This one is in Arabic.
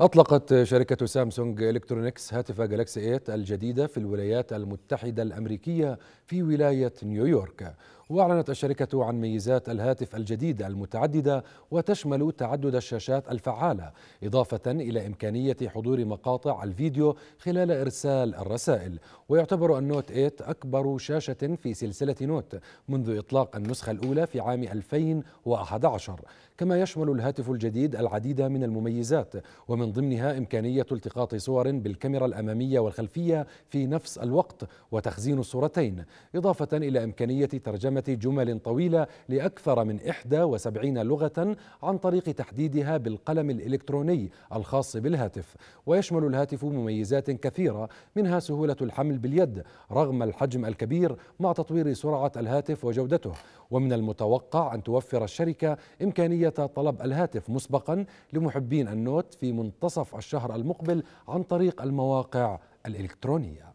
أطلقت شركة سامسونج إلكترونيكس هاتف جالاكسي 8 الجديدة في الولايات المتحدة الأمريكية في ولاية نيويورك وأعلنت الشركة عن ميزات الهاتف الجديدة المتعددة وتشمل تعدد الشاشات الفعالة إضافة إلى إمكانية حضور مقاطع الفيديو خلال إرسال الرسائل ويعتبر النوت 8 أكبر شاشة في سلسلة نوت منذ إطلاق النسخة الأولى في عام 2011 كما يشمل الهاتف الجديد العديد من المميزات ومن ضمنها إمكانية التقاط صور بالكاميرا الأمامية والخلفية في نفس الوقت وتخزين الصورتين إضافة إلى إمكانية ترجمة جمل طويلة لأكثر من 71 لغة عن طريق تحديدها بالقلم الإلكتروني الخاص بالهاتف ويشمل الهاتف مميزات كثيرة منها سهولة الحمل باليد رغم الحجم الكبير مع تطوير سرعة الهاتف وجودته ومن المتوقع أن توفر الشركة إمكانية طلب الهاتف مسبقا لمحبين النوت في منتصف الشهر المقبل عن طريق المواقع الإلكترونية